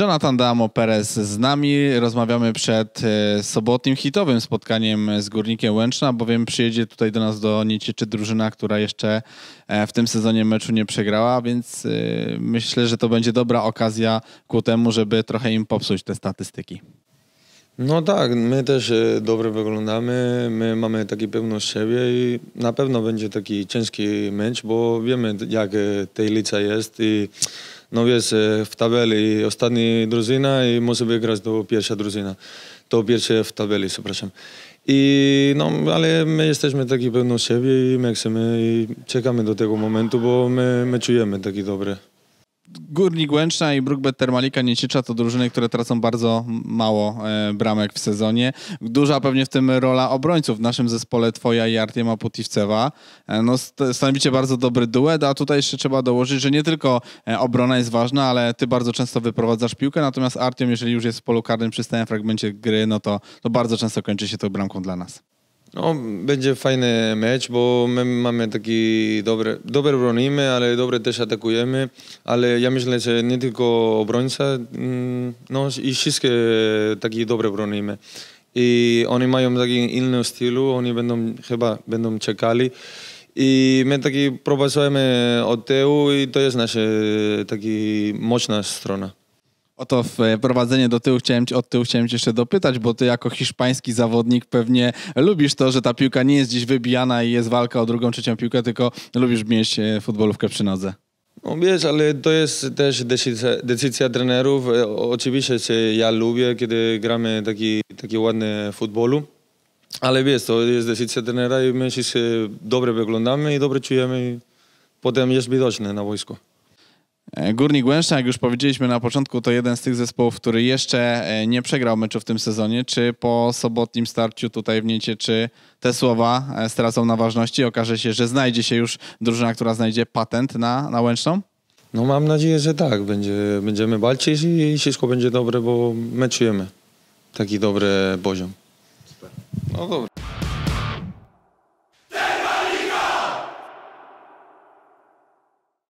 Jonathan Damo Perez z nami. Rozmawiamy przed e, sobotnim hitowym spotkaniem z Górnikiem Łęczna, bowiem przyjedzie tutaj do nas do Niecieczy drużyna, która jeszcze e, w tym sezonie meczu nie przegrała, więc e, myślę, że to będzie dobra okazja ku temu, żeby trochę im popsuć te statystyki. No tak, my też dobrze wyglądamy, my mamy taki pewność siebie i na pewno będzie taki ciężki mecz, bo wiemy jak tej lica jest i no wiesz, e, w tabeli ostatnia drużyna i może wygrać do pierwsza drużyna. To pierwsze w tabeli, przepraszam. I no, ale my jesteśmy taki pełni siebie i my chcemy i czekamy do tego momentu, bo my, my czujemy taki dobry. Górnik Łęczna i Brookbetter Termalika nieciecza. to drużyny, które tracą bardzo mało e, bramek w sezonie. Duża pewnie w tym rola obrońców. W naszym zespole twoja i Artiema Putiwcewa. E, no, stanowicie bardzo dobry duet, a tutaj jeszcze trzeba dołożyć, że nie tylko e, obrona jest ważna, ale ty bardzo często wyprowadzasz piłkę, natomiast Artiom, jeżeli już jest w polu karnym przy stałym fragmencie gry, no to, to bardzo często kończy się to bramką dla nas. No, będzie fajny mecz, bo my mamy taki dobre, dobre bronimy, ale dobre też atakujemy, ale ja myślę, że nie tylko obrońca, mm, no i wszystkie takie dobre bronimy. I oni mają taki inny stylu, oni będą chyba będą czekali. I my taki prowadzimy od tyłu i to jest nasza e, taka mocna strona. O to wprowadzenie e, do tyłu chciałem, od tyłu chciałem cię jeszcze dopytać, bo ty jako hiszpański zawodnik pewnie lubisz to, że ta piłka nie jest dziś wybijana i jest walka o drugą, trzecią piłkę, tylko lubisz mieć e, futbolówkę przy nodze. No wiesz, ale to jest też decyzja, decyzja trenerów. E, oczywiście ja lubię, kiedy gramy taki, taki ładny futbolu, ale wiesz, to jest decyzja trenera i my się dobrze wyglądamy i dobrze czujemy i potem jest widoczne na wojsku. E, Górnik Łęczna, jak już powiedzieliśmy na początku, to jeden z tych zespołów, który jeszcze e, nie przegrał meczu w tym sezonie. Czy po sobotnim starciu tutaj w Niecie, czy te słowa e, stracą na ważności? Okaże się, że znajdzie się już drużyna, która znajdzie patent na, na Łęczną? No mam nadzieję, że tak. Będzie, będziemy walczyć i wszystko będzie dobre, bo meczujemy. Taki dobry poziom. Super. No dobrze.